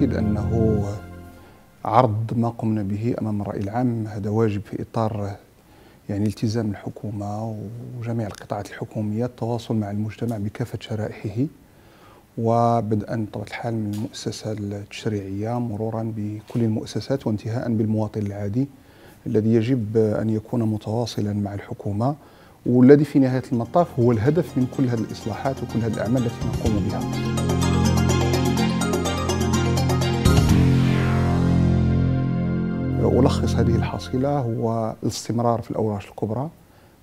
بالتأكيد أنه عرض ما قمنا به أمام الرأي العام هذا واجب في إطار يعني التزام الحكومة وجميع القطاعات الحكومية التواصل مع المجتمع بكافة شرائحه وبدءا بطبيعة الحال من المؤسسة التشريعية مرورا بكل المؤسسات وانتهاء بالمواطن العادي الذي يجب أن يكون متواصلا مع الحكومة والذي في نهاية المطاف هو الهدف من كل هذه الإصلاحات وكل هذه الأعمال التي نقوم بها هذه الحصيلة هو الاستمرار في الأوراش الكبرى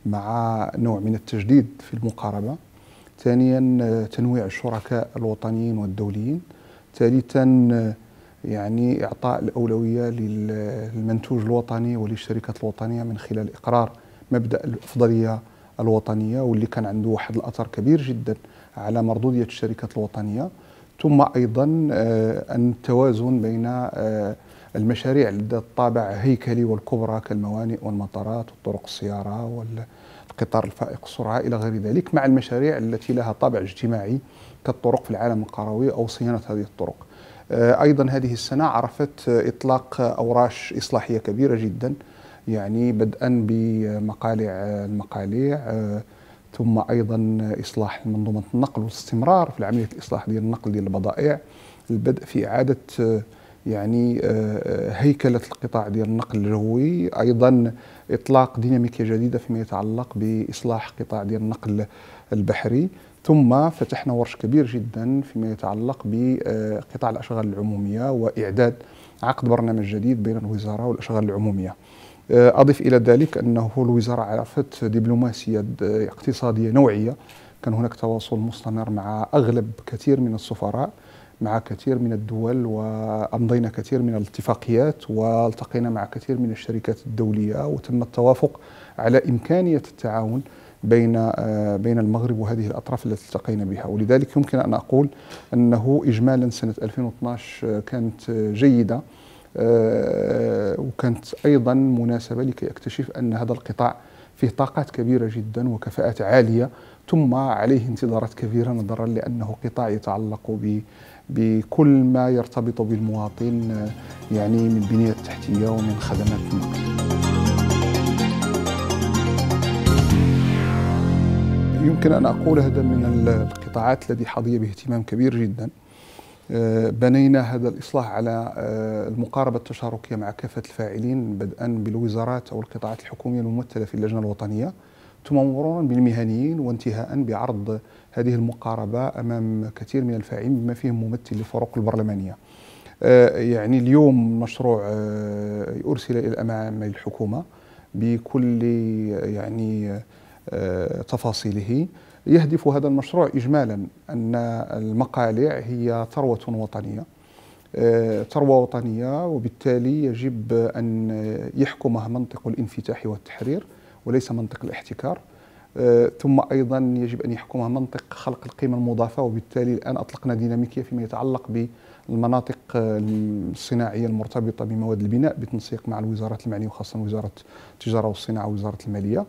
مع نوع من التجديد في المقاربة ثانيا تنويع الشركاء الوطنيين والدوليين ثالثا يعني إعطاء الأولوية للمنتوج الوطني وللشركات الوطنية من خلال إقرار مبدأ الأفضلية الوطنية واللي كان عنده واحد الأثر كبير جدا على مردودية الشركات الوطنية ثم أيضا أن آه، التوازن بين آه، المشاريع ذات طابع هيكلي والكبرى كالموانئ والمطارات والطرق السيارة والقطار الفائق السرعة إلى غير ذلك مع المشاريع التي لها طابع اجتماعي كالطرق في العالم القروي أو صيانة هذه الطرق آه، أيضا هذه السنة عرفت إطلاق أوراش إصلاحية كبيرة جدا يعني بدءا بمقالع المقاليع آه، ثم ايضا اصلاح منظومه النقل والاستمرار في عمليه الاصلاح ديال النقل ديال البضائع البدء في اعاده آه، يعني آه، آه، هيكله القطاع ديال النقل الجوي ايضا اطلاق ديناميكيه جديده فيما يتعلق باصلاح قطاع ديال النقل البحري ثم فتحنا ورش كبير جدا فيما يتعلق بقطاع آه، الاشغال العموميه واعداد عقد برنامج جديد بين الوزاره والاشغال العموميه اضف الى ذلك انه الوزاره عرفت دبلوماسيه اقتصاديه نوعيه كان هناك تواصل مستمر مع اغلب كثير من السفراء مع كثير من الدول وأمضينا كثير من الاتفاقيات والتقينا مع كثير من الشركات الدولية وتم التوافق على إمكانية التعاون بين آه، بين المغرب وهذه الاطراف التي التقينا بها ولذلك يمكن ان اقول انه اجمالا سنه 2012 كانت جيده آه، وكانت ايضا مناسبه لكي اكتشف ان هذا القطاع فيه طاقات كبيرة جدا وكفاءات عالية ثم عليه انتظارات كبيرة نظرا لأنه قطاع يتعلق بكل ما يرتبط بالمواطن يعني من بنية تحتية ومن خدمات النقل يمكن أن أقول هذا من القطاعات الذي حظي باهتمام كبير جداً آه، بنينا هذا الإصلاح على آه، المقاربة التشاركية مع كافة الفاعلين بدءا بالوزارات أو القطاعات الحكومية الممثلة في اللجنة الوطنية ثم مرورا بالمهنيين وانتهاء بعرض هذه المقاربة أمام كثير من الفاعلين بما فيهم ممثل الفروق البرلمانية آه، يعني اليوم مشروع أرسل إلى أمام الحكومة بكل يعني تفاصيله يهدف هذا المشروع إجمالا أن المقالع هي ثروة وطنية آه، ثروة وطنية وبالتالي يجب أن يحكمها منطق الانفتاح والتحرير وليس منطق الاحتكار آه، ثم أيضا يجب أن يحكمها منطق خلق القيمة المضافة وبالتالي الآن أطلقنا ديناميكية فيما يتعلق بالمناطق آه، الصناعية المرتبطة بمواد البناء بتنسيق مع الوزارات المعنية وخاصة وزارة التجارة والصناعة ووزارة المالية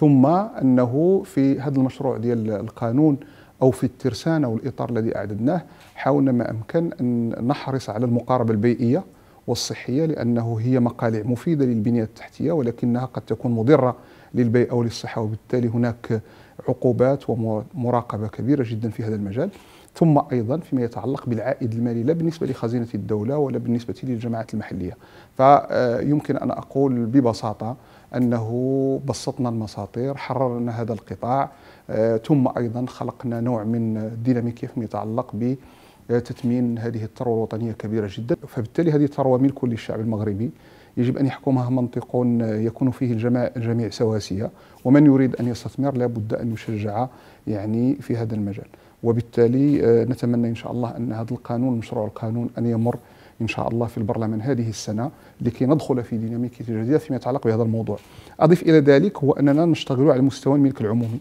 ثم انه في هذا المشروع ديال القانون او في الترسانه او الاطار الذي اعددناه حاولنا ما امكن ان نحرص على المقاربه البيئيه والصحيه لانه هي مقالع مفيده للبنيه التحتيه ولكنها قد تكون مضره للبيئه وللصحه وبالتالي هناك عقوبات ومراقبه كبيره جدا في هذا المجال ثم ايضا فيما يتعلق بالعائد المالي لا بالنسبه لخزينه الدوله ولا بالنسبه للجماعات المحليه فيمكن آه، ان اقول ببساطه انه بسطنا المساطير حررنا هذا القطاع آه، ثم ايضا خلقنا نوع من الديناميكيه فيما يتعلق ب تتمين هذه الثروه الوطنيه كبيره جدا فبالتالي هذه الثروه ملك للشعب المغربي يجب ان يحكمها منطق آه، يكون فيه الجميع سواسيه ومن يريد ان يستثمر لابد ان يشجع يعني في هذا المجال وبالتالي آه، نتمنى إن شاء الله أن هذا القانون مشروع القانون أن يمر إن شاء الله في البرلمان هذه السنة لكي ندخل في ديناميكية جديدة فيما يتعلق بهذا الموضوع أضف إلى ذلك هو أننا نشتغل على مستوى الملك العمومي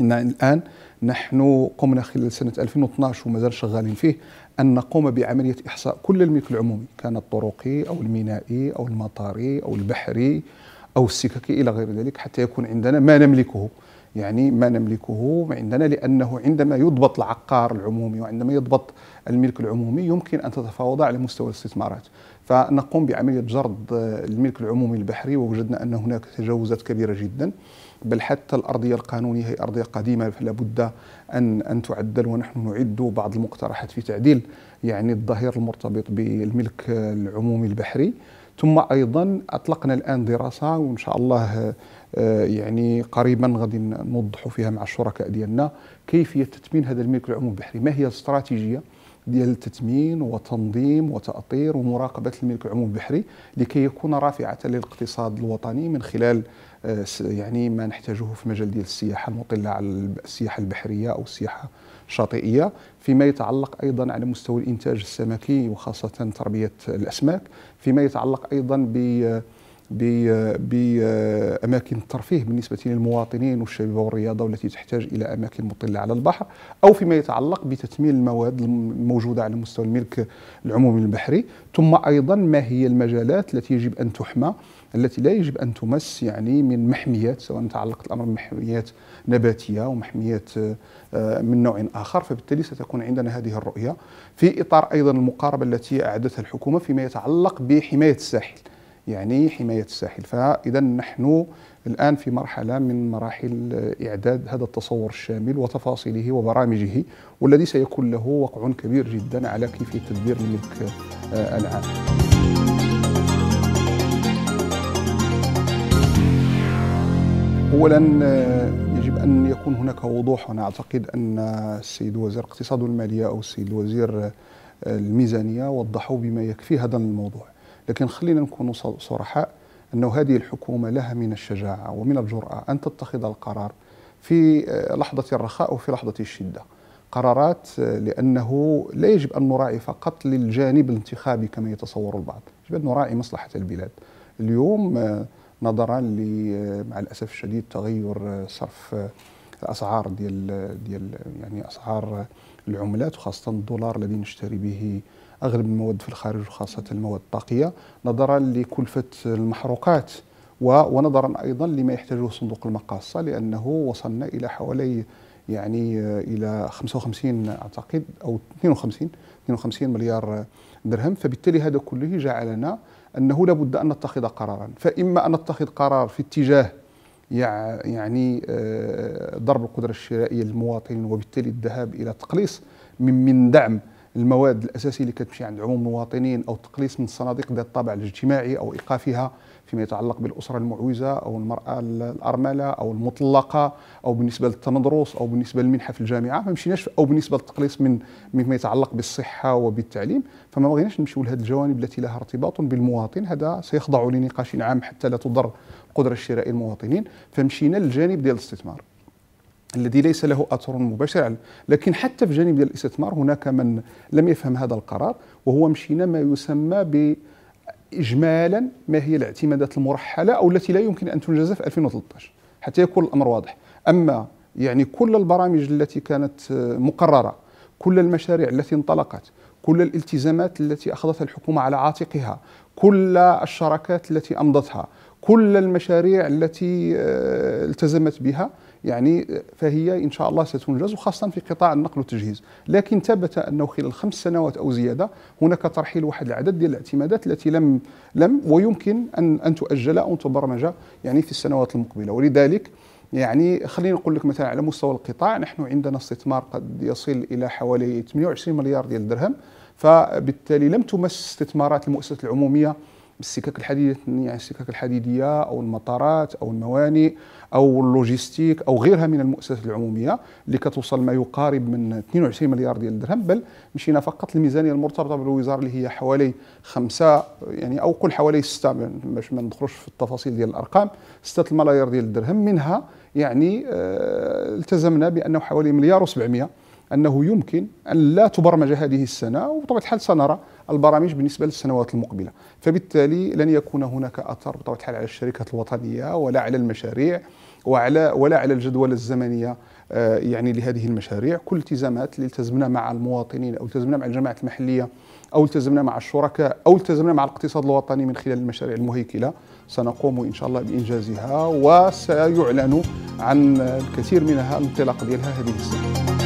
إن الآن نحن قمنا خلال سنة 2012 ومازال شغالين فيه أن نقوم بعملية إحصاء كل الملك العمومي كان الطرقي أو المينائي أو المطاري أو البحري أو السككي إلى غير ذلك حتى يكون عندنا ما نملكه يعني ما نملكه عندنا لأنه عندما يضبط العقار العمومي وعندما يضبط الملك العمومي يمكن أن تتفاوض على مستوى الاستثمارات فنقوم بعملية جرد الملك العمومي البحري ووجدنا أن هناك تجاوزات كبيرة جدا بل حتى الأرضية القانونية هي أرضية قديمة فلا بد أن أن تعدل ونحن نعد بعض المقترحات في تعديل يعني الظهير المرتبط بالملك العمومي البحري ثم ايضا اطلقنا الان دراسه وان شاء الله آه، يعني قريبا غادي نوضحوا فيها مع الشركاء ديالنا كيفيه تثمين هذا الملك العموم البحري ما هي الاستراتيجيه ديال التثمين وتنظيم وتأطير ومراقبة الملك العموم البحري لكي يكون رافعة للاقتصاد الوطني من خلال آه، يعني ما نحتاجه في مجال ديال السياحة المطلة على السياحة البحرية أو السياحة الشاطئية فيما يتعلق أيضا على مستوى الإنتاج السمكي وخاصة تربية الأسماك فيما يتعلق أيضا ب بأماكن الترفيه بالنسبة للمواطنين والشباب والرياضة والتي تحتاج إلى أماكن مطلة على البحر أو فيما يتعلق بتثمين المواد الموجودة على مستوى الملك العمومي البحري ثم أيضا ما هي المجالات التي يجب أن تحمى التي لا يجب أن تمس يعني من محميات سواء تعلق الأمر بمحميات نباتية ومحميات آه، من نوع آخر فبالتالي ستكون عندنا هذه الرؤية في إطار أيضا المقاربة التي أعدتها الحكومة فيما يتعلق بحماية الساحل يعني حماية الساحل فإذا نحن الآن في مرحلة من مراحل إعداد هذا التصور الشامل وتفاصيله وبرامجه والذي سيكون له وقع كبير جدا على كيفية تدبير الملك آه، العام اولا آه، يجب ان يكون هناك وضوح وانا اعتقد ان السيد وزير الاقتصاد والماليه او السيد وزير آه، الميزانيه وضحوا بما يكفي هذا الموضوع لكن خلينا نكون صرحاء أنه هذه الحكومة لها من الشجاعة ومن الجرأة أن تتخذ القرار في آه، لحظة الرخاء وفي لحظة الشدة قرارات آه، لأنه لا يجب أن نراعي فقط للجانب الانتخابي كما يتصور البعض يجب أن نراعي مصلحة البلاد اليوم آه، نظرا مع الأسف الشديد تغير صرف الاسعار ديال ديال يعني اسعار العملات وخاصه الدولار الذي نشتري به اغلب المواد في الخارج وخاصه المواد الطاقيه نظرا لكلفه المحروقات ونظرا ايضا لما يحتاجه صندوق المقاصه لانه وصلنا الى حوالي يعني الى 55 اعتقد او 52 52 مليار درهم فبالتالي هذا كله جعلنا انه لابد ان نتخذ قرارا فاما ان نتخذ قرار في اتجاه يعني آه، ضرب القدره الشرائيه للمواطنين وبالتالي الذهاب الى تقليص من من دعم المواد الاساسيه اللي كتمشي عند عموم المواطنين او التقليص من الصناديق ذات الطابع الاجتماعي او ايقافها فيما يتعلق بالاسره المعوزه او المراه الارمله او المطلقه او بالنسبه للتمدرس او بالنسبه للمنحه في الجامعه ما مشيناش او بالنسبه للتقليص من مما يتعلق بالصحه وبالتعليم فما بغيناش نمشيو لهذه الجوانب التي لها ارتباط بالمواطن هذا سيخضع لنقاش عام حتى لا تضر القدره الشرائيه المواطنين فمشينا للجانب ديال الاستثمار الذي ليس له اثر مباشر لكن حتى في جانب الاستثمار هناك من لم يفهم هذا القرار وهو مشينا ما يسمى ب اجمالا ما هي الاعتمادات المرحله او التي لا يمكن ان تنجز في 2013 حتى يكون الامر واضح اما يعني كل البرامج التي كانت مقرره كل المشاريع التي انطلقت كل الالتزامات التي اخذتها الحكومه على عاتقها كل الشراكات التي امضتها كل المشاريع التي آه، التزمت بها يعني فهي إن شاء الله ستنجز وخاصة في قطاع النقل والتجهيز لكن ثبت أنه خلال خمس سنوات أو زيادة هناك ترحيل واحد العدد ديال الاعتمادات التي لم لم ويمكن أن أن تؤجل أو تبرمج يعني في السنوات المقبلة ولذلك يعني خلينا نقول لك مثلا على مستوى القطاع نحن عندنا استثمار قد يصل الى حوالي 28 مليار ديال الدرهم فبالتالي لم تمس استثمارات المؤسسات العموميه السكك الحديدية يعني السكك الحديدية أو المطارات أو الموانئ أو اللوجيستيك أو غيرها من المؤسسات العمومية اللي كتوصل ما يقارب من 22 مليار ديال الدرهم بل مشينا فقط الميزانية المرتبطة بالوزارة اللي هي حوالي خمسة يعني أو قل حوالي ستة باش ما ندخلوش في التفاصيل ديال الأرقام ستة الملايير ديال الدرهم منها يعني آه التزمنا بأنه حوالي مليار و700 أنه يمكن أن لا تبرمج هذه السنة وبطبيعة الحال سنرى البرامج بالنسبه للسنوات المقبله فبالتالي لن يكون هناك اثر بطبيعه الحال على الشركات الوطنيه ولا على المشاريع وعلى ولا على الجدول الزمنيه آه، يعني لهذه المشاريع كل التزامات اللي التزمنا مع المواطنين او التزمنا مع الجماعات المحليه او التزمنا مع الشركاء او التزمنا مع الاقتصاد الوطني من خلال المشاريع المهيكله سنقوم ان شاء الله بانجازها وسيعلن عن الكثير منها الانطلاق ديالها هذه السنه